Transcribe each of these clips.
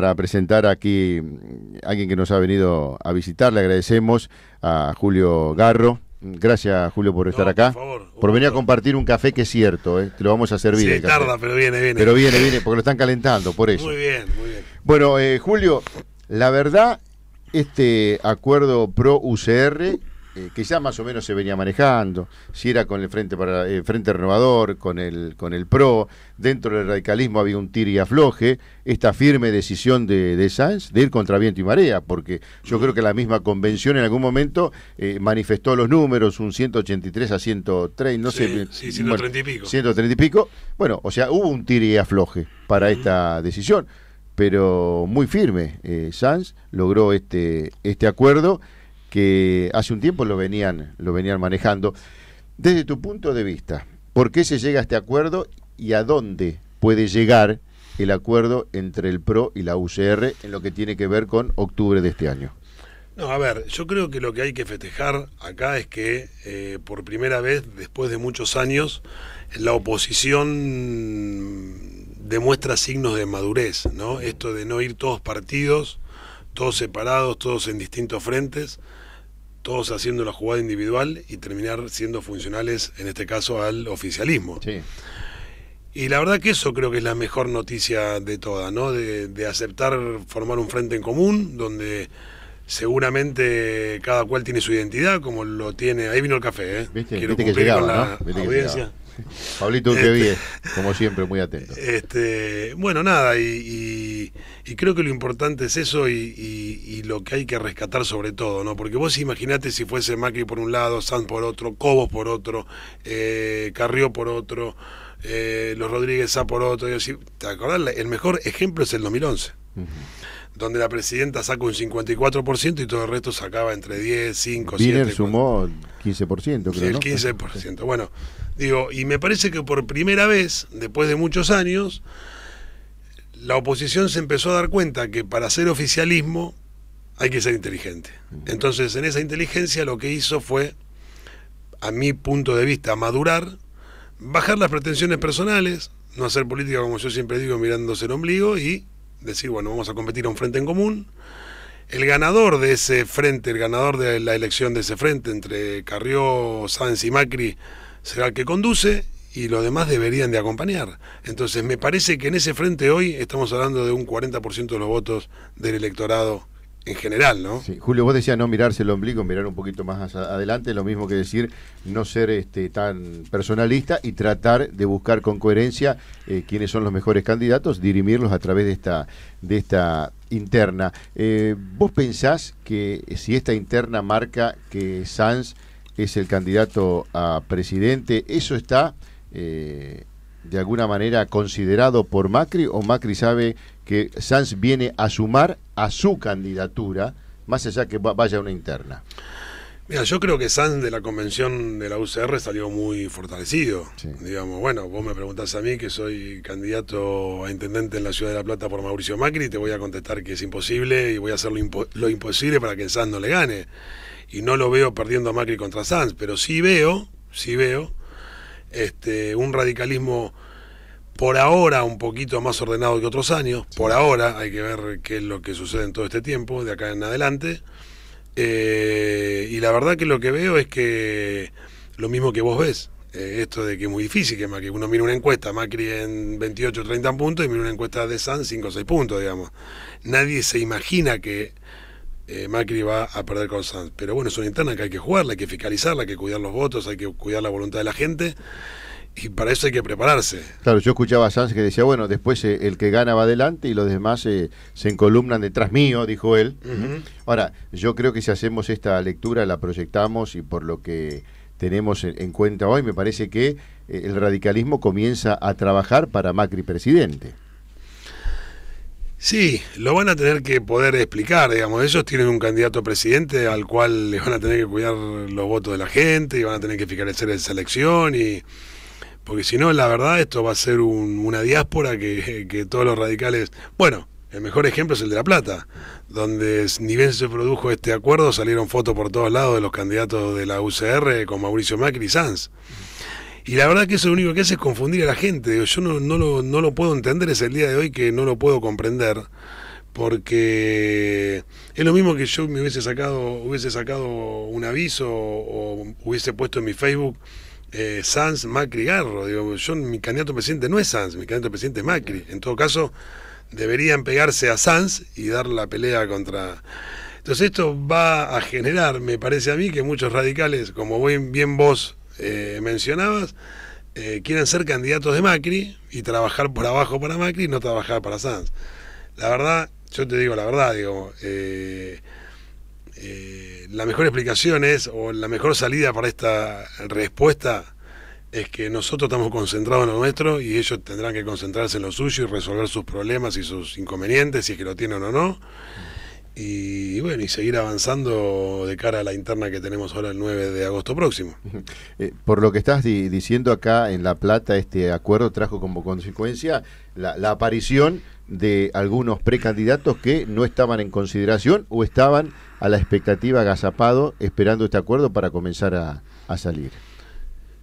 para presentar aquí a alguien que nos ha venido a visitar. Le agradecemos a Julio Garro. Gracias, Julio, por estar acá. Por, venir a compartir un café que es cierto, ¿eh? te lo vamos a servir. Sí, tarda, pero viene, viene. Pero viene, viene, porque lo están calentando, por eso. Muy bien, muy bien. Bueno, eh, Julio, la verdad, este acuerdo pro-UCR eh, que ya más o menos se venía manejando, si era con el Frente para eh, Frente Renovador, con el con el PRO, dentro del radicalismo había un tir y afloje, esta firme decisión de, Sanz de ir contra viento y marea, porque yo creo que la misma convención en algún momento eh, manifestó los números, un 183 a 103, no sé, sí, 130 y pico. Bueno, o sea, hubo un tir y afloje para esta decisión, pero muy firme eh, Sanz logró este este acuerdo que hace un tiempo lo venían, lo venían manejando. Desde tu punto de vista, ¿por qué se llega a este acuerdo y a dónde puede llegar el acuerdo entre el PRO y la UCR en lo que tiene que ver con octubre de este año? No, a ver, yo creo que lo que hay que festejar acá es que eh, por primera vez, después de muchos años, la oposición demuestra signos de madurez, ¿no? Esto de no ir todos partidos, todos separados, todos en distintos frentes, todos haciendo la jugada individual y terminar siendo funcionales, en este caso, al oficialismo. Y la verdad que eso creo que es la mejor noticia de todas, ¿no? De, aceptar formar un frente en común, donde seguramente cada cual tiene su identidad, como lo tiene. Ahí vino el café, ¿eh? ¿Viste? Quiero cumplir con la audiencia. Pablito que este, como siempre, muy atento. Este, bueno, nada, y, creo que lo importante es eso y, lo que hay que rescatar sobre todo, ¿no? Porque vos imaginate si fuese Macri por un lado, Sanz por otro, Cobos por otro, eh, Carrió por otro, eh, los Rodríguez A por otro. Y ¿Te El mejor ejemplo es el 2011 donde la presidenta saca un 54% y todo el resto sacaba entre 10, 5, Biner sumó 15%, creo. Sí, el 15%. Bueno, digo, y me parece que por primera vez, después de muchos años, la oposición se empezó a dar cuenta que para hacer oficialismo hay que ser inteligente. Entonces, en esa inteligencia lo que hizo fue, a mi punto de vista, madurar, bajar las pretensiones personales, no hacer política como yo siempre digo mirándose el ombligo y decir, bueno, vamos a competir a un frente en común. El ganador de ese frente, el ganador de la elección de ese frente entre Carrió, Sanz y Macri será el que conduce y los demás deberían de acompañar. Entonces, me parece que en ese frente hoy estamos hablando de un 40% de los votos del electorado en general, ¿no? Sí. Julio, vos decías no mirarse el ombligo, mirar un poquito más adelante, lo mismo que decir no ser este, tan personalista y tratar de buscar con coherencia eh, quiénes son los mejores candidatos, dirimirlos a través de esta, de esta interna. Eh, ¿Vos pensás que si esta interna marca que Sanz es el candidato a presidente, eso está... Eh, de alguna manera considerado por Macri o Macri sabe que Sanz viene a sumar a su candidatura, más allá que vaya a una interna. Mira, yo creo que Sanz de la convención de la UCR salió muy fortalecido. Digamos, bueno, vos me preguntás a mí que soy candidato a intendente en la ciudad de La Plata por Mauricio Macri, te voy a contestar que es imposible y voy a hacer lo, imposible para que Sanz no le gane. Y no lo veo perdiendo a Macri contra Sanz, pero sí veo, sí veo, este, un radicalismo por ahora un poquito más ordenado que otros años, por ahora hay que ver qué es lo que sucede en todo este tiempo, de acá en adelante. Eh, y la verdad que lo que veo es que lo mismo que vos ves, eh, esto de que es muy difícil que Macri, uno mira una encuesta, Macri en 28 30 puntos y mira una encuesta de San 5 o 6 puntos, digamos. Nadie se imagina que eh, Macri va a perder con Sanz. Pero bueno, es una interna que hay que jugarla, hay que fiscalizarla, hay que cuidar los votos, hay que cuidar la voluntad de la gente y para eso hay que prepararse. Claro, yo escuchaba a Sanz que decía, bueno, después eh, el que gana va adelante y los demás eh, se encolumnan detrás mío, dijo él. Ahora, yo creo que si hacemos esta lectura, la proyectamos y por lo que tenemos en, cuenta hoy, me parece que eh, el radicalismo comienza a trabajar para Macri presidente. Sí, lo van a tener que poder explicar, digamos, ellos tienen un candidato presidente al cual les van a tener que cuidar los votos de la gente y van a tener que fiscalizar esa selección y porque si no, la verdad, esto va a ser una diáspora que, todos los radicales... Bueno, el mejor ejemplo es el de La Plata, donde ni bien se produjo este acuerdo, salieron fotos por todos lados de los candidatos de la UCR con Mauricio Macri y Sanz. Y la verdad que eso lo único que hace es confundir a la gente. Yo no, lo, puedo entender, es el día de hoy que no lo puedo comprender, porque es lo mismo que yo me hubiese sacado, hubiese sacado un aviso o hubiese puesto en mi Facebook eh, Sanz, Macri, Garro. Digo, yo, mi candidato presidente no es Sanz, mi candidato presidente es Macri. En todo caso, deberían pegarse a Sanz y dar la pelea contra... Entonces esto va a generar, me parece a mí, que muchos radicales, como bien vos eh, mencionabas, eh, quieren ser candidatos de Macri y trabajar por abajo para Macri y no trabajar para Sanz. La verdad, yo te digo la verdad, digo, eh, eh, la mejor explicación es, o la mejor salida para esta respuesta es que nosotros estamos concentrados en lo nuestro y ellos tendrán que concentrarse en lo suyo y resolver sus problemas y sus inconvenientes, si es que lo tienen o no. Y, bueno, y seguir avanzando de cara a la interna que tenemos ahora el 9 de agosto próximo. Eh, por lo que estás diciendo acá en La Plata, este acuerdo trajo como consecuencia la, la aparición de algunos precandidatos que no estaban en consideración o estaban a la expectativa agazapado, esperando este acuerdo para comenzar a, salir.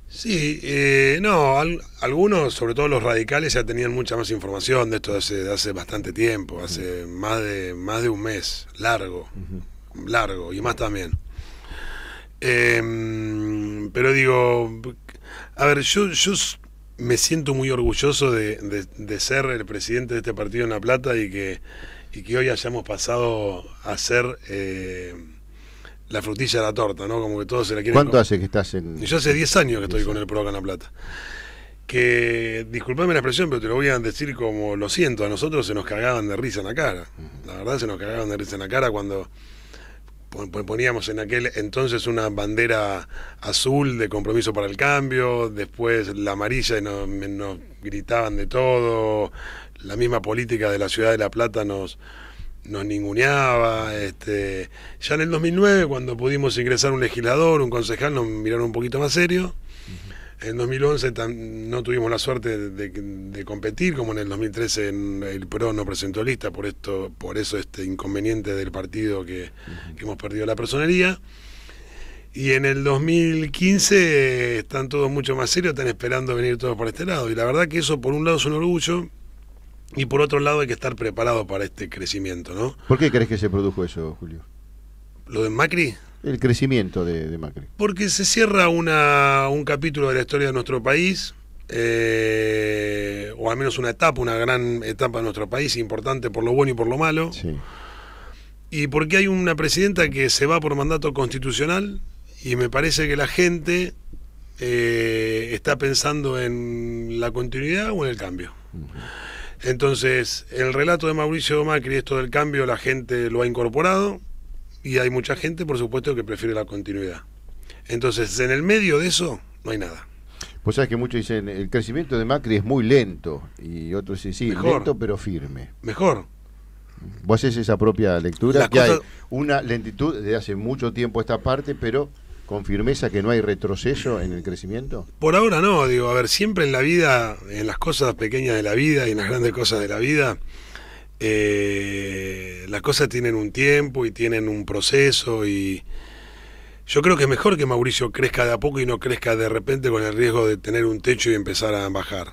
Sí, eh, no, algunos, sobre todo los radicales, ya tenían mucha más información de esto hace, hace bastante tiempo, hace más, de, más de un mes, largo, largo, y más también. Em, pero digo, a ver, yo, yo me siento muy orgulloso de, de ser el presidente de este partido en La Plata y que y que hoy hayamos pasado a ser eh, la frutilla de la torta, ¿no? Como que todos se la quieren. ¿Cuánto hace que estás en.? Yo hace 10 años que estoy con el Pro Canaplata. Plata. Que, disculpame la expresión, pero te lo voy a decir como lo siento, a nosotros se nos cagaban de risa en la cara. La verdad se nos cagaban de risa en la cara cuando poníamos en aquel entonces una bandera azul de compromiso para el cambio, después la amarilla y nos gritaban de todo, la misma política de la ciudad de La Plata nos, nos ninguneaba. Este, ya en el 2009, cuando pudimos ingresar un legislador, un concejal, nos miraron un poquito más serio. En 2011 no tuvimos la suerte de, competir, como en el 2013 en el PRO no presentó lista, por, esto, por eso este inconveniente del partido que, que hemos perdido la personería. Y en el 2015 están todos mucho más serios, están esperando venir todos por este lado. Y la verdad que eso por un lado es un orgullo, y por otro lado hay que estar preparado para este crecimiento, ¿no? ¿Por qué crees que se produjo eso, Julio? ¿Lo de Macri? El crecimiento de, Macri. Porque se cierra una, un capítulo de la historia de nuestro país, eh, o al menos una etapa, una gran etapa de nuestro país, importante por lo bueno y por lo malo. Y porque hay una presidenta que se va por mandato constitucional y me parece que la gente eh, está pensando en la continuidad o en el cambio. Entonces, el relato de Mauricio Macri, esto del cambio, la gente lo ha incorporado y hay mucha gente, por supuesto, que prefiere la continuidad. Entonces, en el medio de eso, no hay nada. Pues sabes que muchos dicen, el crecimiento de Macri es muy lento y otros dicen, sí, lento pero firme. Mejor. Vos haces esa propia lectura, que hay una lentitud de hace mucho tiempo esta parte, pero con firmeza que no hay retroceso en el crecimiento? Por ahora no, digo, a ver, siempre en la vida, en las cosas pequeñas de la vida y en las grandes cosas de la vida, eh, las cosas tienen un tiempo y tienen un proceso y yo creo que es mejor que Mauricio crezca de a poco y no crezca de repente con el riesgo de tener un techo y empezar a bajar.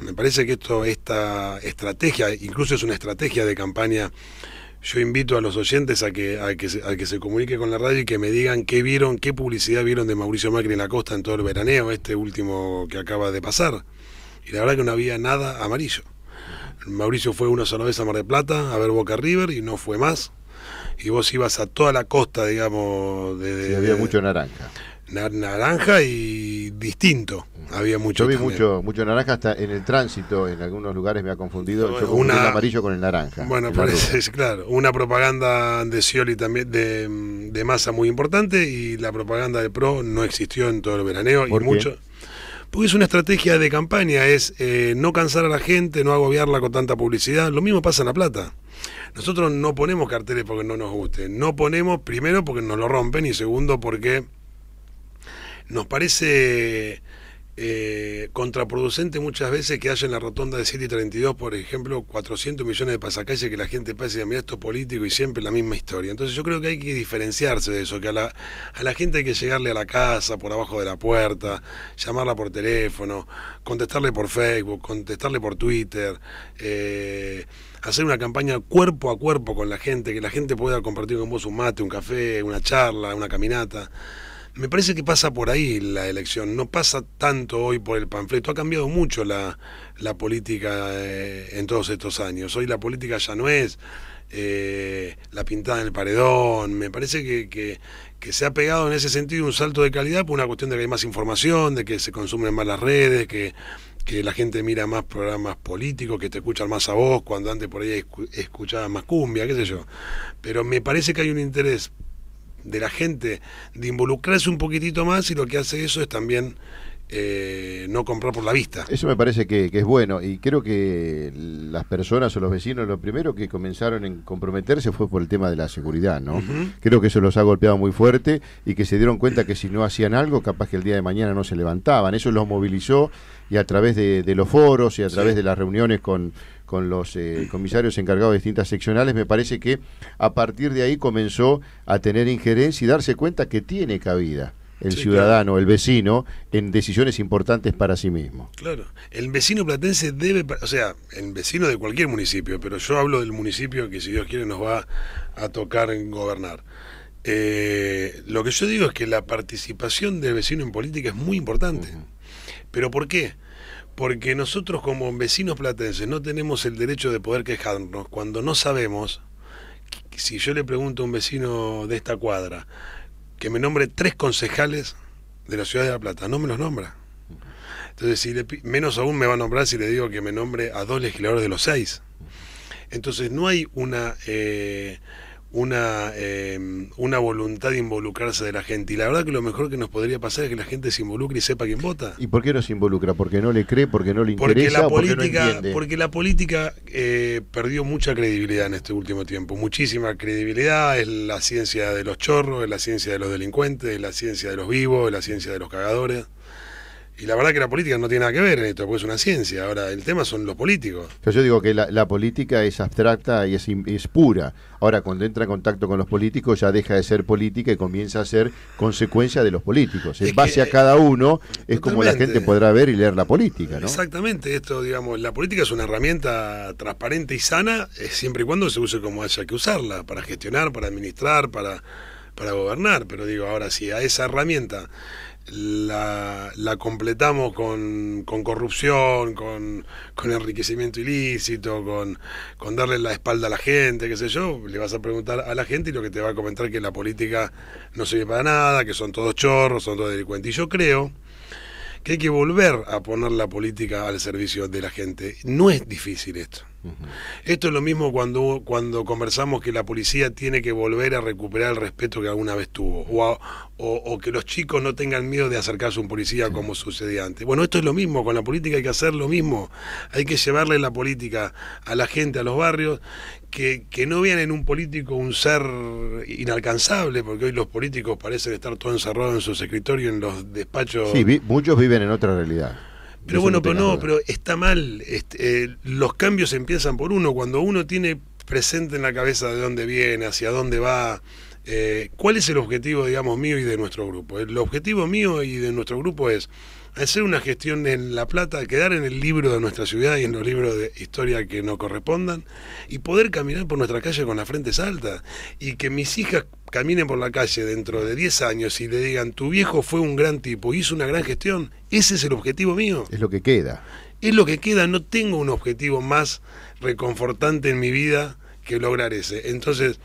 Me parece que esto, esta estrategia, incluso es una estrategia de campaña yo invito a los oyentes a que, a que, se, a que se comunique con la radio y que me digan qué vieron, qué publicidad vieron de Mauricio Macri en la costa en todo el veraneo, este último que acaba de pasar. Y la verdad que no había nada amarillo. Mauricio fue una sola vez a Mar de Plata a ver Boca River y no fue más. Y vos ibas a toda la costa, digamos. De, había mucho naranja naranja y distinto. Había mucho. Yo vi mucho, mucho naranja hasta en el tránsito, en algunos lugares me ha confundido. yo el amarillo con el naranja. Bueno, parece, claro. Una propaganda de Scioli también de, masa muy importante y la propaganda de Pro no existió en todo el veraneo ¿Por y mucho. Porque es una estrategia de campaña, es eh, no cansar a la gente, no agobiarla con tanta publicidad. Lo mismo pasa en La Plata. Nosotros no ponemos carteles porque no nos gusten. No ponemos, primero, porque nos lo rompen y segundo, porque nos parece eh, contraproducente muchas veces que haya en la rotonda de 7 y 32, por ejemplo, 400 millones de pasacalles que la gente pase y esto político y siempre la misma historia. Entonces yo creo que hay que diferenciarse de eso, que a la, a la gente hay que llegarle a la casa, por abajo de la puerta, llamarla por teléfono, contestarle por Facebook, contestarle por Twitter, eh, hacer una campaña cuerpo a cuerpo con la gente, que la gente pueda compartir con vos un mate, un café, una charla, una caminata. Me parece que pasa por ahí la elección, no pasa tanto hoy por el panfleto, ha cambiado mucho la, política eh, en todos estos años. Hoy la política ya no es eh, la pintada en el paredón, me parece que, que, se ha pegado en ese sentido un salto de calidad por una cuestión de que hay más información, de que se consumen más las redes, que, que la gente mira más programas políticos, que te escuchan más a vos, cuando antes por ahí escuchaba más cumbia, qué sé yo. Pero me parece que hay un interés de la gente de involucrarse un poquitito más y lo que hace eso es también eh, no comprar por la vista. Eso me parece que, es bueno y creo que las personas o los vecinos lo primero que comenzaron en comprometerse fue por el tema de la seguridad, ¿no? Creo que eso los ha golpeado muy fuerte y que se dieron cuenta que si no hacían algo, capaz que el día de mañana no se levantaban. Eso los movilizó y a través de, los foros y a través de las reuniones con, los eh, comisarios encargados de distintas seccionales, me parece que a partir de ahí comenzó a tener injerencia y darse cuenta que tiene cabida el ciudadano, el vecino, en decisiones importantes para sí mismo. Claro, el vecino platense debe, o sea, el vecino de cualquier municipio, pero yo hablo del municipio que si Dios quiere nos va a tocar gobernar. Eh, lo que yo digo es que la participación del vecino en política es muy importante. ¿Pero por qué? Porque nosotros como vecinos platenses no tenemos el derecho de poder quejarnos cuando no sabemos, si yo le pregunto a un vecino de esta cuadra, que me nombre tres concejales de la ciudad de La Plata, no me los nombra. Entonces, si menos aún me va a nombrar si le digo que me nombre a dos legisladores de los seis. Entonces, no hay una... Eh, una, em, una voluntad de involucrarse de la gente. Y la verdad que lo mejor que nos podría pasar es que la gente se involucre y sepa quién vota. ¿Y por qué no se involucra? ¿Porque no le cree? ¿Porque no le interesa? Porque la política, porque, eh, porque la política perdió mucha credibilidad en este último tiempo. Muchísima credibilidad. Es la ciencia de los chorros, es la ciencia de los delincuentes, es la ciencia de los vivos, es la ciencia de los cagadores. Y la verdad que la política no tiene nada que ver en esto, porque es una ciencia. Ahora, el tema son los políticos. yo digo que la, política es abstracta y es, es, pura. Ahora, cuando entra en contacto con los políticos, ya deja de ser política y comienza a ser consecuencia de los políticos. En base a cada uno, es como la gente podrá ver y leer la política, Exactamente, esto, digamos, la política es una herramienta transparente y sana, eh, siempre y cuando se use como haya que usarla, para gestionar, para administrar, para, para gobernar. Pero digo, ahora, si a esa herramienta la, completamos con, corrupción, con, enriquecimiento ilícito, con, darle la espalda a la gente, qué sé yo, le vas a preguntar a la gente y lo que te va a comentar que la política no sirve para nada, que son todos chorros, son todos delincuentes. Y yo creo que hay que volver a poner la política al servicio de la gente. No es difícil esto. Esto es lo mismo cuando, cuando conversamos que la policía tiene que volver a recuperar el respeto que alguna vez tuvo, o, o, que los chicos no tengan miedo de acercarse a un policía como sucedía antes. Bueno, esto es lo mismo, con la política hay que hacer lo mismo, hay que llevarle la política a la gente, a los barrios, que, que, no vean en un político un ser inalcanzable, porque hoy los políticos parecen estar todo encerrados en sus escritorios, en los despachos. Sí, muchos viven en otra realidad. Pero bueno, pero no, pero está mal. Este, eh, los cambios empiezan por uno. Cuando uno tiene presente en la cabeza de dónde viene, hacia dónde va, eh, cuál es el objetivo, digamos, mío y de nuestro grupo. El objetivo mío y de nuestro grupo es hacer una gestión en La Plata, quedar en el libro de nuestra ciudad y en los libros de historia que nos correspondan y poder caminar por nuestra calle con las frentes altas y que mis hijas caminen por la calle dentro de 10 años y le digan, tu viejo fue un gran tipo, hizo una gran gestión, ese es el objetivo mío. Es lo que queda. Es lo que queda, no tengo un objetivo más reconfortante en mi vida que lograr ese. Entonces,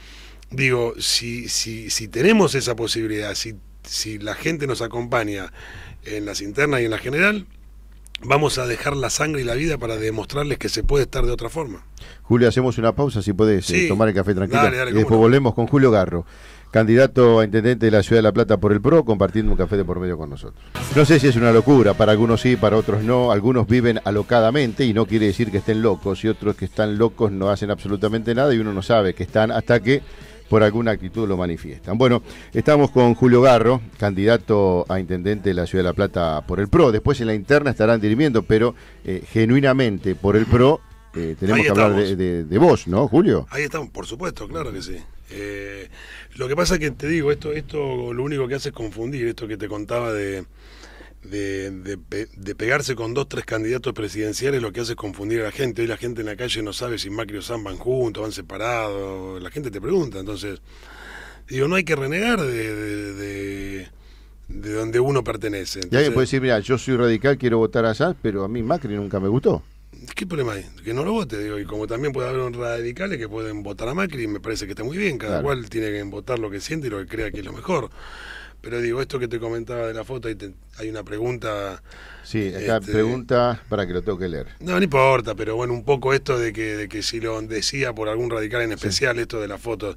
digo, si, si, si tenemos esa posibilidad, si, si la gente nos acompaña, en las internas y en la general, vamos a dejar la sangre y la vida para demostrarles que se puede estar de otra forma. Julio, hacemos una pausa si puedes eh, tomar el café tranquilo. y después volvemos con Julio Garro, candidato a intendente de la ciudad de La Plata por el PRO, compartiendo un café de por medio con nosotros. No sé si es una locura, para algunos sí, para otros no. Algunos viven alocadamente y no quiere decir que estén locos, y otros que están locos no hacen absolutamente nada y uno no sabe que están hasta que por alguna actitud lo manifiestan. Bueno, estamos con Julio Garro, candidato a intendente de la Ciudad de La Plata por el PRO. Después en la interna estarán dirimiendo, pero eh, genuinamente por el PRO eh, tenemos que hablar de, vos, ¿no, Julio? Ahí estamos, por supuesto, claro que sí. Eh, lo que pasa es que te digo, esto, esto lo único que hace es confundir, esto que te contaba de de, de, pegarse con dos, tres candidatos presidenciales lo que hace es confundir a la gente. Hoy la gente en la calle no sabe si Macri o Sam van juntos, van separados, la gente te pregunta. Entonces, digo, no hay que renegar de, de donde uno pertenece. Entonces, y alguien puede decir, mira, yo soy radical, quiero votar a pero a mí Macri nunca me gustó. ¿Qué problema hay? Que no lo vote, digo, y como también puede haber radicales que pueden votar a Macri, me parece que está muy bien, cada cual tiene que votar lo que siente y lo que crea que es lo mejor. Pero digo, esto que te comentaba de la foto, hay una pregunta. Sí, hay este, pregunta para que lo tengo que leer. No, no importa, pero bueno, un poco esto de que, de que si lo decía por algún radical en especial, esto de la foto...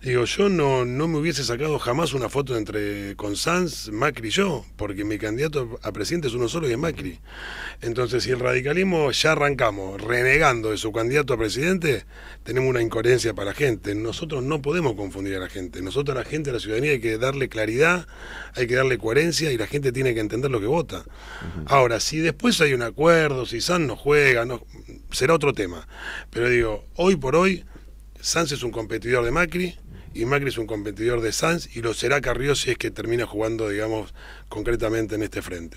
Digo, yo no, me hubiese sacado jamás una foto entre con Sanz, Macri y yo, porque mi candidato a presidente es uno solo y es Macri. Entonces, si el radicalismo ya arrancamos renegando de su candidato a presidente, tenemos una incoherencia para la gente. Nosotros no podemos confundir a la gente. Nosotros a la gente, a la ciudadanía, hay que darle claridad, hay que darle coherencia y la gente tiene que entender lo que vota. Ahora, si después hay un acuerdo, si Sanz no juega, no, será otro tema. Pero digo, hoy por hoy, Sanz es un competidor de Macri y Macri es un competidor de Sanz y lo será Carrió si es que termina jugando, digamos, concretamente en este frente.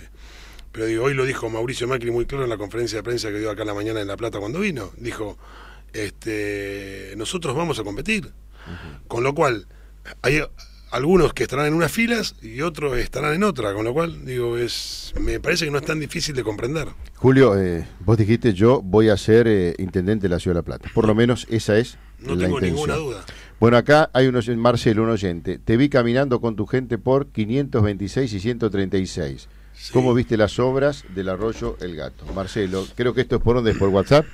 Pero hoy lo dijo Mauricio Macri muy claro en la conferencia de prensa que dio acá en la mañana en La Plata cuando vino. Dijo, este, nosotros vamos a competir. Con lo cual, hay, algunos que estarán en unas filas y otros estarán en otra, con lo cual, digo, es me parece que no es tan difícil de comprender. Julio, eh, vos dijiste yo voy a ser eh, intendente de la Ciudad de La Plata, por lo menos esa es no tengo ninguna duda. Bueno, acá hay un Marcelo, un oyente, te vi caminando con tu gente por 526 y 136. ¿Cómo viste las obras del arroyo El Gato? Marcelo, creo que esto es por por WhatsApp.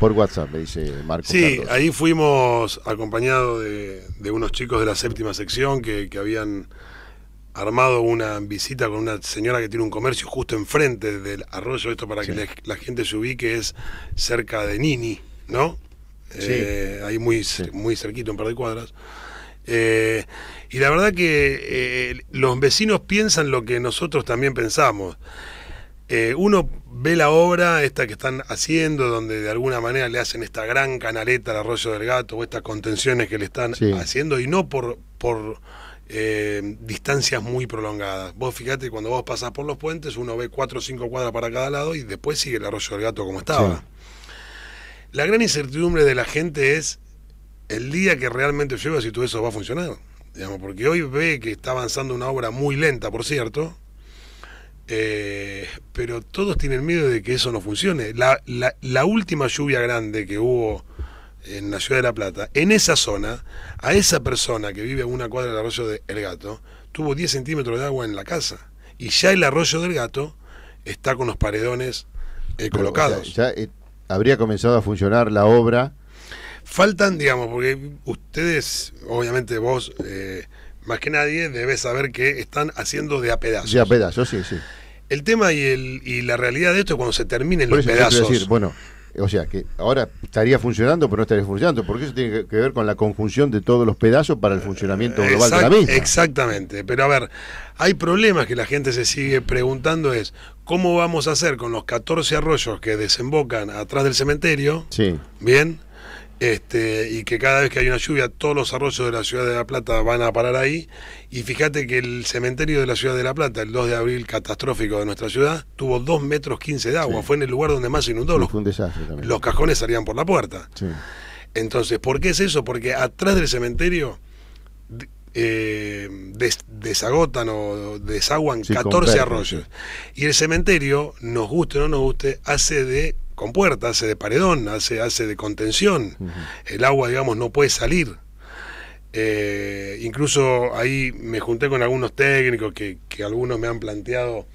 Por WhatsApp, me dice Marco. Sí, ahí fuimos acompañados de, unos chicos de la séptima sección que, habían armado una visita con una señora que tiene un comercio justo enfrente del arroyo. Esto para que la, gente se ubique es cerca de Nini, ¿no? Sí. Eh, ahí muy, muy cerquito, un par de cuadras. Eh, y la verdad que eh, los vecinos piensan lo que nosotros también pensamos. Eh, uno ve la obra, esta que están haciendo, donde de alguna manera le hacen esta gran canaleta al arroyo del gato, o estas contenciones que le están haciendo, y no por, por eh, distancias muy prolongadas. Vos fíjate, cuando vos pasas por los puentes, uno ve cuatro o cinco cuadras para cada lado y después sigue el arroyo del gato como estaba. La gran incertidumbre de la gente es el día que realmente llueva si todo eso va a funcionar porque hoy ve que está avanzando una obra muy lenta, por cierto, eh, pero todos tienen miedo de que eso no funcione. La, última lluvia grande que hubo en la ciudad de La Plata, en esa zona, a esa persona que vive a una cuadra del arroyo del Gato, tuvo 10 centímetros de agua en la casa. Y ya el arroyo del Gato está con los paredones eh, colocados. ya eh, habría comenzado a funcionar la obra Faltan, digamos, porque ustedes, obviamente vos, eh, más que nadie, debes saber que están haciendo de a pedazos. De a pedazos, sí, sí. El tema y, el, y la realidad de esto es cuando se terminen los pedazos. Decir, bueno, o sea, que ahora estaría funcionando, pero no estaría funcionando, porque eso tiene que ver con la conjunción de todos los pedazos para el funcionamiento eh, global de la misma. Exactamente, pero a ver, hay problemas que la gente se sigue preguntando es, ¿cómo vamos a hacer con los 14 arroyos que desembocan atrás del cementerio? Sí. ¿Bien? Este, y que cada vez que hay una lluvia todos los arroyos de la ciudad de La Plata van a parar ahí. Y fíjate que el cementerio de la ciudad de La Plata, el 2 de abril catastrófico de nuestra ciudad, tuvo 2 metros 15 de agua. Fue en el lugar donde más se inundó. Los, los cajones salían por la puerta. Entonces, ¿por qué es eso? Porque atrás del cementerio eh, desagotan o desaguan 14 arroyos. Y el cementerio, nos guste o no nos guste, hace de ...con puerta, hace de paredón, hace, hace de contención. El agua, digamos, no puede salir. Eh, incluso ahí me junté con algunos técnicos que, algunos me han planteado,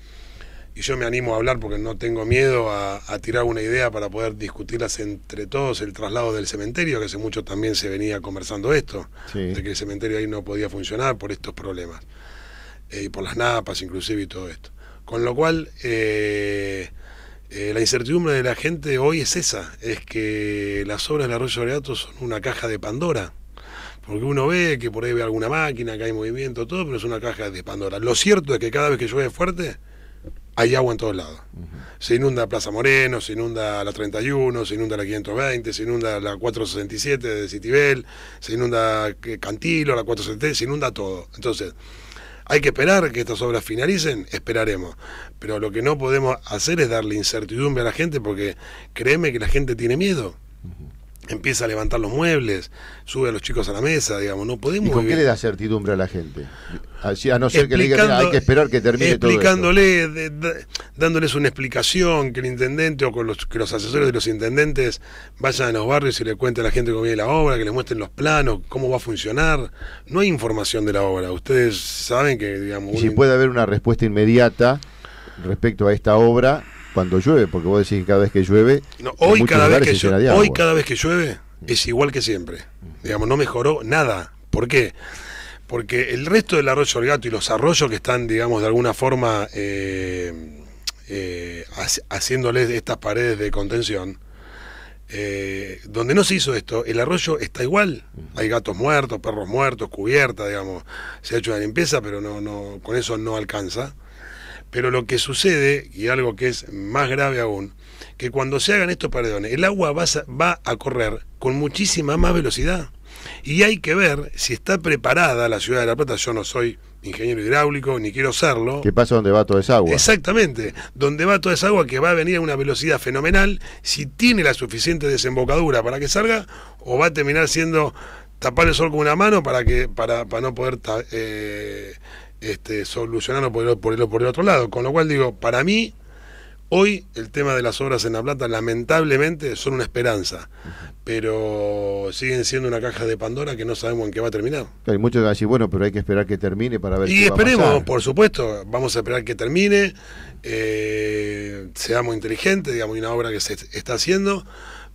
y yo me animo a hablar porque no tengo miedo a, tirar una idea para poder discutirlas entre todos, el traslado del cementerio, que hace mucho también se venía conversando esto, de que el cementerio ahí no podía funcionar por estos problemas, eh, y por las napas inclusive y todo esto. Con lo cual... Eh, eh, la incertidumbre de la gente hoy es esa, es que las obras del arroyo sobreato son una caja de Pandora. Porque uno ve que por ahí ve alguna máquina, que hay movimiento, todo, pero es una caja de Pandora. Lo cierto es que cada vez que llueve fuerte, hay agua en todos lados. Se inunda Plaza Moreno, se inunda la 31, se inunda la 520, se inunda la 467 de Citibel, se inunda eh, Cantilo, la 470, se inunda todo. Entonces, hay que esperar que estas obras finalicen, esperaremos. Pero lo que no podemos hacer es darle incertidumbre a la gente porque créeme que la gente tiene miedo empieza a levantar los muebles, sube a los chicos a la mesa, digamos, no podemos... ¿Y con qué le da certidumbre a la gente? A no ser que le digan, hay que esperar que termine todo Explicándole, dándoles una explicación, que el intendente o con los, que los asesores de los intendentes vayan a los barrios y le cuenten a la gente cómo viene la obra, que le muestren los planos, cómo va a funcionar. No hay información de la obra, ustedes saben que, digamos... si puede haber una respuesta inmediata respecto a esta obra cuando llueve, porque vos decís que cada vez que llueve, no, hoy, cada vez que llueve es igual que siempre. Digamos, no mejoró nada. ¿Por qué? Porque el resto del arroyo del gato y los arroyos que están, digamos, de alguna forma eh, eh haciéndoles estas paredes de contención, eh, donde no se hizo esto, el arroyo está igual. Hay gatos muertos, perros muertos, cubierta, digamos. Se ha hecho una limpieza, pero no, no, con eso no alcanza. Pero lo que sucede, y algo que es más grave aún, que cuando se hagan estos paredones, el agua va a, correr con muchísima más velocidad. Y hay que ver si está preparada la ciudad de La Plata. Yo no soy ingeniero hidráulico, ni quiero serlo. ¿Qué pasa donde va toda esa agua? Exactamente, donde va toda esa agua que va a venir a una velocidad fenomenal, si tiene la suficiente desembocadura para que salga, o va a terminar siendo tapar el sol con una mano para que para, no poder eh, este, solucionarlo por el, por, el, otro lado. Con lo cual digo, para mí, hoy el tema de las obras en La Plata lamentablemente son una esperanza, pero siguen siendo una caja de Pandora que no sabemos en qué va a terminar. Hay muchos que bueno, pero hay que esperar que termine para ver. Y qué esperemos, va a por supuesto, vamos a esperar que termine, eh, seamos inteligentes, digamos, hay una obra que se está haciendo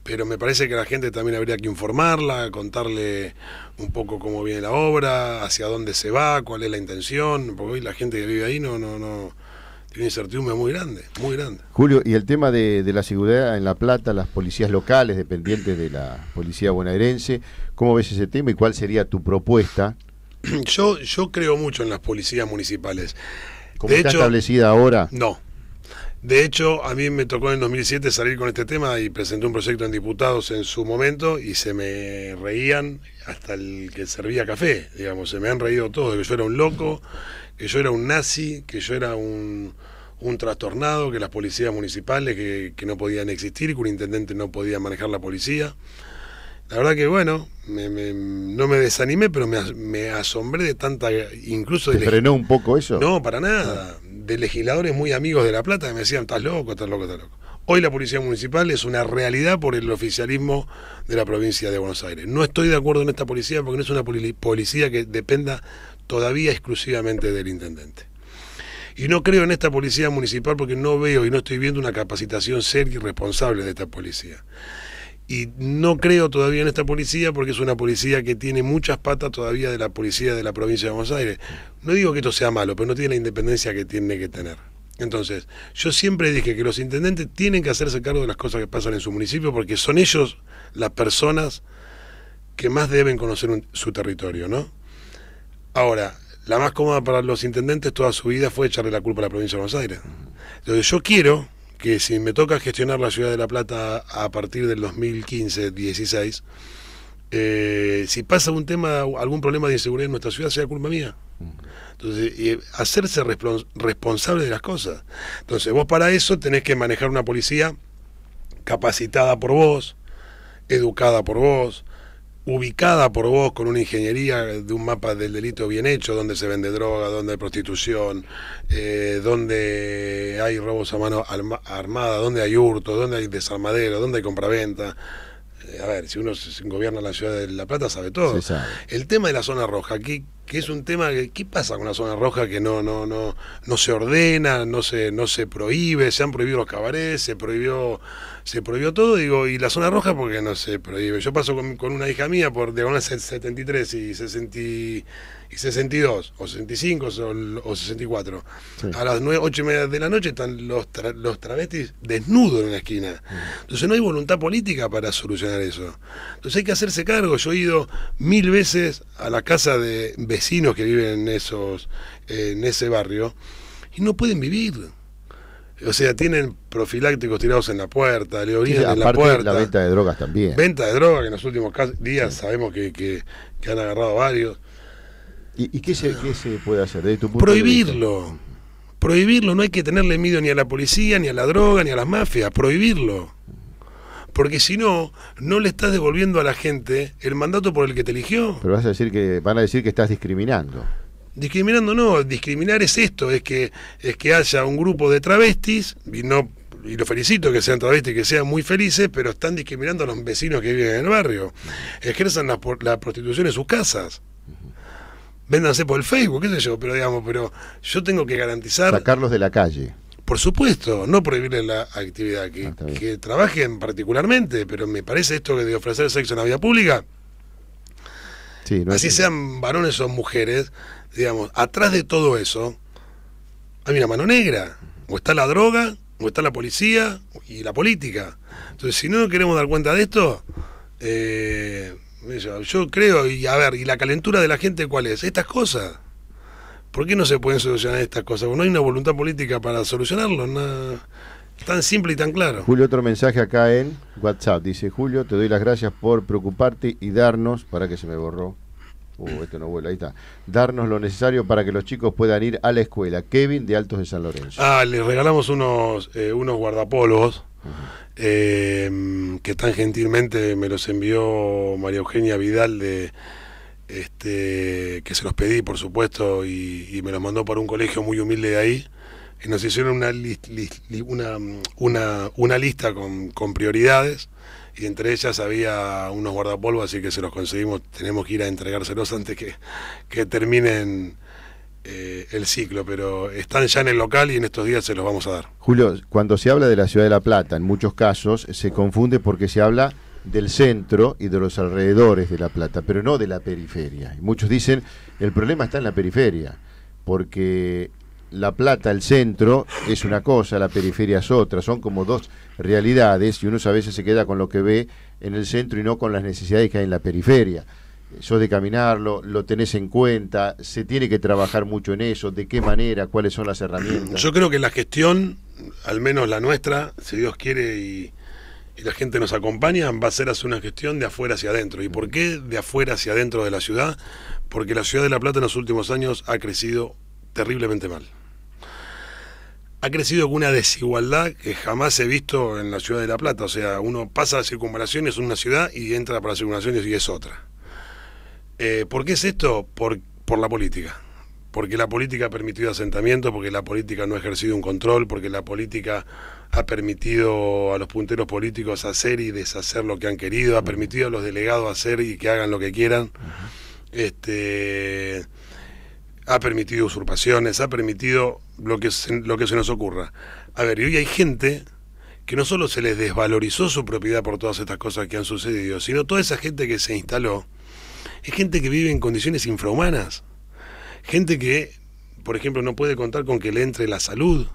pero me parece que la gente también habría que informarla, contarle un poco cómo viene la obra, hacia dónde se va, cuál es la intención, porque hoy la gente que vive ahí no, no, no tiene incertidumbre muy grande, muy grande. Julio, y el tema de, la seguridad en La Plata, las policías locales dependientes de la policía bonaerense, ¿cómo ves ese tema y cuál sería tu propuesta? Yo, yo creo mucho en las policías municipales. ¿Cómo está establecida ahora? No, de hecho, a mí me tocó en 2007 salir con este tema y presenté un proyecto en diputados en su momento y se me reían hasta el que servía café, digamos, se me han reído todos, de que yo era un loco, que yo era un nazi, que yo era un, un trastornado, que las policías municipales que, que, no podían existir, que un intendente no podía manejar la policía. La verdad que bueno, no me desanimé, pero me, asombré de tanta... Incluso ¿Te un poco eso? No, para nada. Ah de legisladores muy amigos de La Plata me decían, estás loco, estás loco, estás loco. Hoy la policía municipal es una realidad por el oficialismo de la provincia de Buenos Aires. No estoy de acuerdo en esta policía porque no es una policía que dependa todavía exclusivamente del intendente. Y no creo en esta policía municipal porque no veo y no estoy viendo una capacitación seria y responsable de esta policía y no creo todavía en esta policía porque es una policía que tiene muchas patas todavía de la policía de la provincia de Buenos Aires. No digo que esto sea malo, pero no tiene la independencia que tiene que tener. Entonces, yo siempre dije que los intendentes tienen que hacerse cargo de las cosas que pasan en su municipio porque son ellos las personas que más deben conocer su territorio, ¿no? Ahora, la más cómoda para los intendentes toda su vida fue echarle la culpa a la provincia de Buenos Aires. Entonces, yo quiero que si me toca gestionar la ciudad de La Plata a partir del 2015-16, eh, si pasa un tema, algún problema de inseguridad en nuestra ciudad, sea culpa mía. Entonces, eh, hacerse responsable de las cosas. Entonces, vos para eso tenés que manejar una policía capacitada por vos, educada por vos, ubicada por vos con una ingeniería de un mapa del delito bien hecho, donde se vende droga, donde hay prostitución, eh, donde hay robos a mano armada, donde hay hurto, donde hay desarmadero, donde hay compraventa. Eh, a ver, si uno gobierna la ciudad de La Plata sabe todo. El tema de la zona roja, aquí que es un tema que qué pasa con la zona roja que no no no no se ordena no se no se prohíbe se han prohibido los cabarets se prohibió se prohibió todo digo y la zona roja porque no se prohíbe yo paso con, una hija mía por una 73 y 60 y 62 o 65 o, 64 a las 8 y media de la noche están los los travestis desnudos en la esquina entonces no hay voluntad política para solucionar eso entonces hay que hacerse cargo yo he ido mil veces a la casa de vecinos que viven en, esos, en ese barrio y no pueden vivir. O sea, tienen profilácticos tirados en la puerta, le en la puerta. venta de drogas también. Venta de drogas que en los últimos días sabemos que, han agarrado varios. ¿Y, qué, se, puede hacer Prohibirlo. Prohibirlo. No hay que tenerle miedo ni a la policía, ni a la droga, ni a las mafias. Prohibirlo porque si no, no le estás devolviendo a la gente el mandato por el que te eligió. Pero vas a decir que, van a decir que estás discriminando. Discriminando no, discriminar es esto, es que, es que haya un grupo de travestis, y y lo felicito que sean travestis, que sean muy felices, pero están discriminando a los vecinos que viven en el barrio. Ejerzan la, prostitución en sus casas. Véndanse por el Facebook, qué sé yo, pero digamos, pero yo tengo que garantizar... Sacarlos de la calle. Por supuesto, no prohibir la actividad, ah, que, trabajen particularmente, pero me parece esto de ofrecer sexo en la vía pública, así sean varones o mujeres, digamos, atrás de todo eso hay una mano negra, o está la droga, o está la policía y la política. Entonces, si no queremos dar cuenta de esto, eh, yo creo, y a ver, ¿y la calentura de la gente cuál es? Estas cosas. ¿Por qué no se pueden solucionar estas cosas? no hay una voluntad política para solucionarlo. nada. tan simple y tan claro. Julio, otro mensaje acá en WhatsApp. Dice, Julio, te doy las gracias por preocuparte y darnos, para que se me borró. Uh, esto no vuela, ahí está. Darnos lo necesario para que los chicos puedan ir a la escuela. Kevin de Altos de San Lorenzo. Ah, les regalamos unos, eh, unos guardapolos. Eh, que tan gentilmente me los envió María Eugenia Vidal de, este, que se los pedí, por supuesto, y, me los mandó por un colegio muy humilde de ahí. Y nos hicieron una, una, una, lista con, prioridades, y entre ellas había unos guardapolvos, así que se los conseguimos. Tenemos que ir a entregárselos antes que, terminen eh, el ciclo, pero están ya en el local y en estos días se los vamos a dar. Julio, cuando se habla de la ciudad de La Plata, en muchos casos se confunde porque se habla del centro y de los alrededores de La Plata, pero no de la periferia. Y muchos dicen, el problema está en la periferia, porque La Plata, el centro, es una cosa, la periferia es otra, son como dos realidades y uno a veces se queda con lo que ve en el centro y no con las necesidades que hay en la periferia. Eso de caminarlo, lo tenés en cuenta, se tiene que trabajar mucho en eso, de qué manera, cuáles son las herramientas. Yo creo que la gestión, al menos la nuestra, si Dios quiere y y la gente nos acompaña, va a ser hacer una gestión de afuera hacia adentro. ¿Y por qué de afuera hacia adentro de la ciudad? Porque la ciudad de La Plata en los últimos años ha crecido terriblemente mal. Ha crecido con una desigualdad que jamás he visto en la ciudad de La Plata. O sea, uno pasa a circunvalación, es una ciudad, y entra para circunvalaciones y es otra. Eh, ¿Por qué es esto? Por, por la política porque la política ha permitido asentamiento, porque la política no ha ejercido un control, porque la política ha permitido a los punteros políticos hacer y deshacer lo que han querido, ha permitido a los delegados hacer y que hagan lo que quieran, este, ha permitido usurpaciones, ha permitido lo que, lo que se nos ocurra. A ver, y hoy hay gente que no solo se les desvalorizó su propiedad por todas estas cosas que han sucedido, sino toda esa gente que se instaló, es gente que vive en condiciones infrahumanas gente que, por ejemplo, no puede contar con que le entre la salud,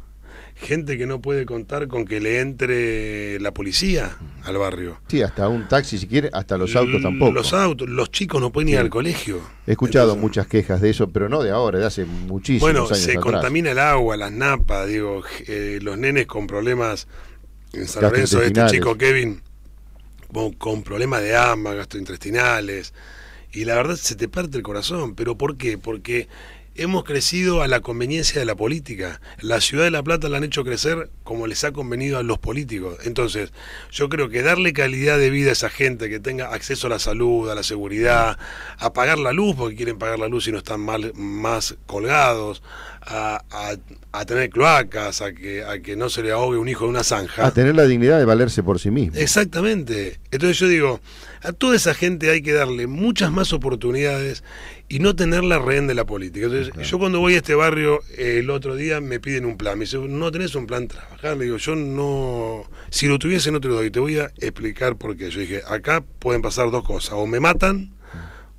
gente que no puede contar con que le entre la policía al barrio. Sí, hasta un taxi si quiere, hasta los autos tampoco. Los autos, los chicos no pueden ir al colegio. He escuchado muchas quejas de eso, pero no de ahora, de hace muchísimos bueno, Bueno, se contamina el agua, las napas, digo, eh, los nenes con problemas en San Lorenzo, este chico Kevin, con problemas de asma, gastrointestinales y la verdad se te parte el corazón. ¿Pero por qué? Porque hemos crecido a la conveniencia de la política. La ciudad de La Plata la han hecho crecer como les ha convenido a los políticos. Entonces, yo creo que darle calidad de vida a esa gente, que tenga acceso a la salud, a la seguridad, a pagar la luz, porque quieren pagar la luz y no están más colgados, a, tener cloacas, a que, a que no se le ahogue un hijo en una zanja. A tener la dignidad de valerse por sí mismo. Exactamente. Entonces yo digo, a toda esa gente hay que darle muchas más oportunidades y no tener la rehén de la política. Entonces, yo cuando voy a este barrio el otro día me piden un plan. Me dice no tenés un plan trabajar. Le digo, yo no. Si lo tuviese, no te lo Te voy a explicar por qué. Yo dije, acá pueden pasar dos cosas: o me matan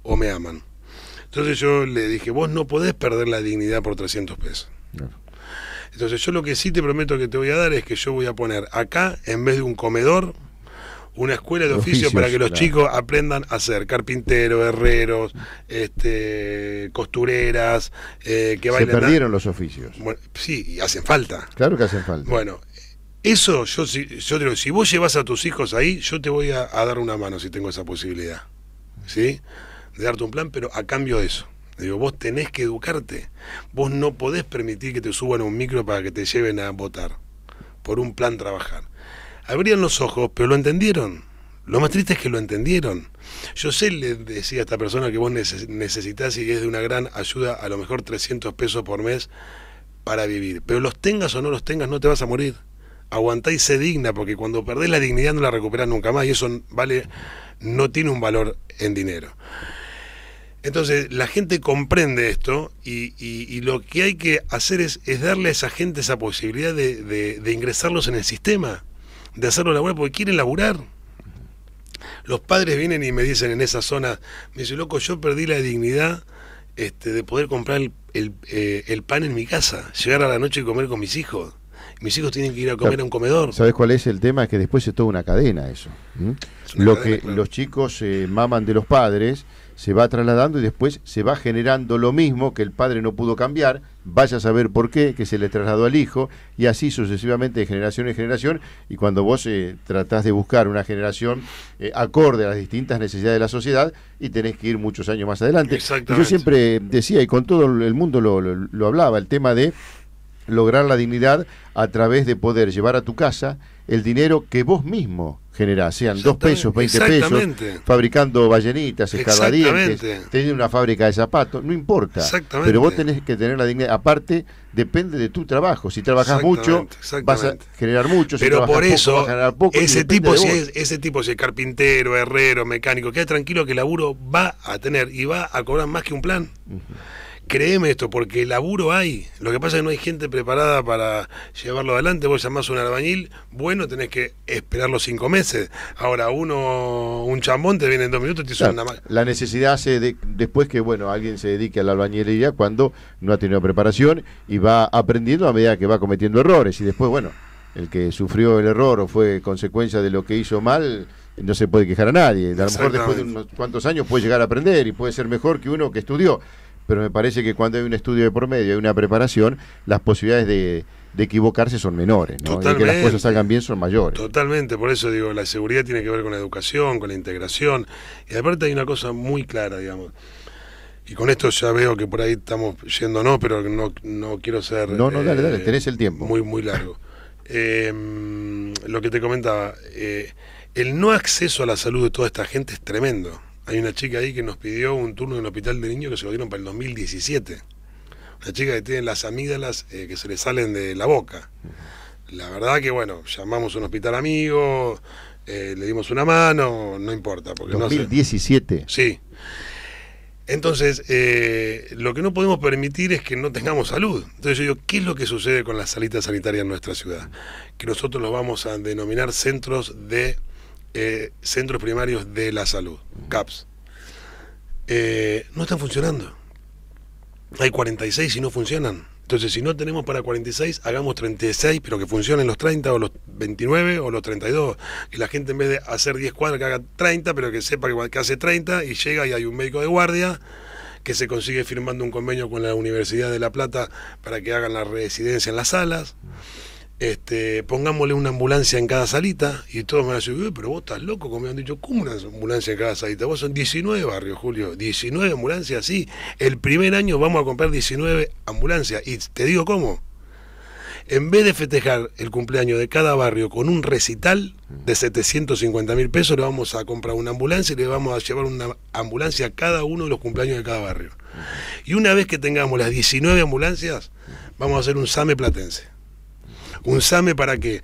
o me aman. Entonces yo le dije, vos no podés perder la dignidad por 300 pesos. Entonces yo lo que sí te prometo que te voy a dar es que yo voy a poner acá, en vez de un comedor, una escuela de, oficio para que los chicos aprendan a ser carpinteros, herreros, este, costureras, eh, que bailan. Se perdieron los oficios. sí, y hacen falta. Claro que hacen falta. Bueno, eso yo, yo te digo, si vos llevas a tus hijos ahí, yo te voy a, dar una mano si tengo esa posibilidad, ¿sí? De darte un plan, pero a cambio de eso. Digo, vos tenés que educarte. Vos no podés permitir que te suban un micro para que te lleven a votar. Por un plan trabajar abrían los ojos, pero lo entendieron. Lo más triste es que lo entendieron. Yo sé, le decía a esta persona que vos necesitas y es de una gran ayuda, a lo mejor 300 pesos por mes para vivir. Pero los tengas o no los tengas, no te vas a morir. Aguantá y sé digna, porque cuando perdés la dignidad no la recuperás nunca más y eso vale, no tiene un valor en dinero. Entonces, la gente comprende esto y, lo que hay que hacer es, darle a esa gente esa posibilidad de, de ingresarlos en el sistema de hacerlo laburar porque quieren laburar. Los padres vienen y me dicen en esa zona, me dice, loco, yo perdí la dignidad este, de poder comprar el, eh, pan en mi casa, llegar a la noche y comer con mis hijos. Mis hijos tienen que ir a comer a un comedor. ¿Sabes cuál es el tema? Es que después es toda una cadena eso. Lo que los chicos eh, maman de los padres se va trasladando y después se va generando lo mismo que el padre no pudo cambiar, vaya a saber por qué, que se le trasladó al hijo, y así sucesivamente de generación en generación, y cuando vos eh, tratás de buscar una generación eh, acorde a las distintas necesidades de la sociedad, y tenés que ir muchos años más adelante. yo siempre decía, y con todo el mundo lo, lo hablaba, el tema de lograr la dignidad a través de poder llevar a tu casa el dinero que vos mismo generás, sean 2 pesos, 20 pesos, fabricando ballenitas, escarbadientes, teniendo una fábrica de zapatos, no importa. Pero vos tenés que tener la dignidad. Aparte, depende de tu trabajo. Si trabajás mucho, vas a generar mucho. Pero por eso, ese, tipo, si es, ese tipo, si es carpintero, herrero, mecánico, queda tranquilo que el laburo va a tener y va a cobrar más que un plan créeme esto, porque el laburo hay. Lo que pasa es que no hay gente preparada para llevarlo adelante. Vos llamás a un albañil, bueno, tenés que los cinco meses. Ahora, uno, un chambón te viene en dos minutos y te suena mal. La necesidad hace de, después que, bueno, alguien se dedique a la albañilería cuando no ha tenido preparación y va aprendiendo a medida que va cometiendo errores. Y después, bueno, el que sufrió el error o fue consecuencia de lo que hizo mal, no se puede quejar a nadie. A lo mejor después de unos cuantos años puede llegar a aprender y puede ser mejor que uno que estudió pero me parece que cuando hay un estudio de por medio, hay una preparación, las posibilidades de, equivocarse son menores, ¿no? que las cosas salgan bien son mayores. Totalmente, por eso digo, la seguridad tiene que ver con la educación, con la integración, y aparte hay una cosa muy clara, digamos. Y con esto ya veo que por ahí estamos yendo, no, pero no, no quiero ser... No, no, dale, dale, eh, tenés el tiempo. Muy, muy largo. Eh, lo que te comentaba, eh, el no acceso a la salud de toda esta gente es tremendo. Hay una chica ahí que nos pidió un turno en un hospital de niños que se lo dieron para el 2017. Una chica que tiene las amígdalas eh, que se le salen de la boca. La verdad que, bueno, llamamos a un hospital amigo, eh, le dimos una mano, no importa. Porque 2017. Sí. Entonces, eh, lo que no podemos permitir es que no tengamos salud. Entonces yo digo, ¿qué es lo que sucede con las salitas sanitarias en nuestra ciudad? Que nosotros los vamos a denominar centros de eh, centros Primarios de la Salud, CAPS, eh, no están funcionando. Hay 46 y no funcionan. Entonces, si no tenemos para 46, hagamos 36, pero que funcionen los 30 o los 29 o los 32. Que la gente en vez de hacer 10 cuadras, que haga 30, pero que sepa que hace 30 y llega y hay un médico de guardia que se consigue firmando un convenio con la Universidad de La Plata para que hagan la residencia en las salas este, pongámosle una ambulancia en cada salita, y todos me van a pero vos estás loco, como me han dicho, ¿cómo una ambulancia en cada salita? Vos son 19 barrios, Julio, 19 ambulancias, sí, el primer año vamos a comprar 19 ambulancias, y te digo cómo, en vez de festejar el cumpleaños de cada barrio con un recital de 750 mil pesos, le vamos a comprar una ambulancia y le vamos a llevar una ambulancia a cada uno de los cumpleaños de cada barrio. Y una vez que tengamos las 19 ambulancias, vamos a hacer un SAME platense un SAME para que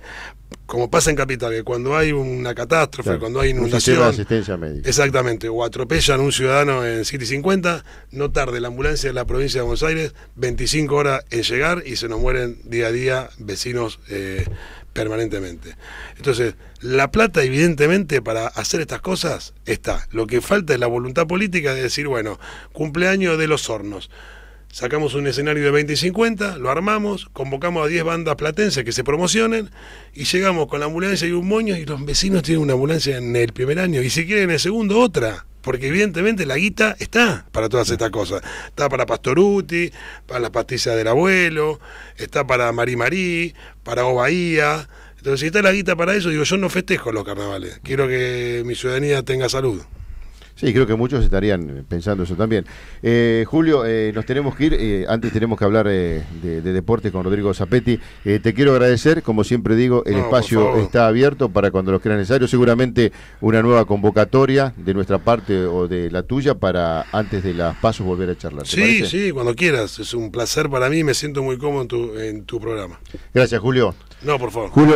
como pasa en Capital, que cuando hay una catástrofe, cuando hay inundación. Un de asistencia médica. Exactamente, o atropellan un ciudadano en City 50, no tarde la ambulancia de la provincia de Buenos Aires, 25 horas en llegar y se nos mueren día a día vecinos eh, permanentemente. Entonces, la plata, evidentemente, para hacer estas cosas está. Lo que falta es la voluntad política de decir, bueno, cumpleaños de los hornos sacamos un escenario de 20 y 50, lo armamos, convocamos a 10 bandas platenses que se promocionen y llegamos con la ambulancia y un moño y los vecinos tienen una ambulancia en el primer año y si quieren en el segundo otra. Porque evidentemente la guita está para todas estas cosas. Está para Pastoruti, para las pastillas del abuelo, está para Mari Marí, para Obaía. Entonces, si está la guita para eso, digo, yo no festejo los carnavales. Quiero que mi ciudadanía tenga salud. Sí, creo que muchos estarían pensando eso también. Eh, Julio, eh, nos tenemos que ir. Eh, antes tenemos que hablar de, deporte con Rodrigo Zapetti. te quiero agradecer, como siempre digo, el espacio está abierto para cuando lo crean necesario. Seguramente una nueva convocatoria de nuestra parte o de la tuya para antes de las pasos volver a charlar. Sí, sí, cuando quieras. Es un placer para mí. Me siento muy cómodo en tu, en tu programa. Gracias, Julio. No, por favor. Julio